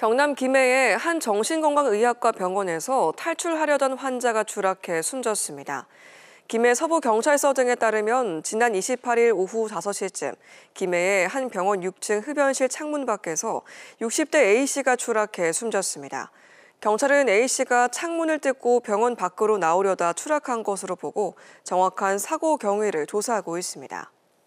경남 김해의 한 정신건강의학과 병원에서 탈출하려던 환자가 추락해 숨졌습니다. 김해 서부경찰서 등에 따르면 지난 28일 오후 5시쯤 김해의 한 병원 6층 흡연실 창문 밖에서 60대 A씨가 추락해 숨졌습니다. 경찰은 A씨가 창문을 뜯고 병원 밖으로 나오려다 추락한 것으로 보고 정확한 사고 경위를 조사하고 있습니다.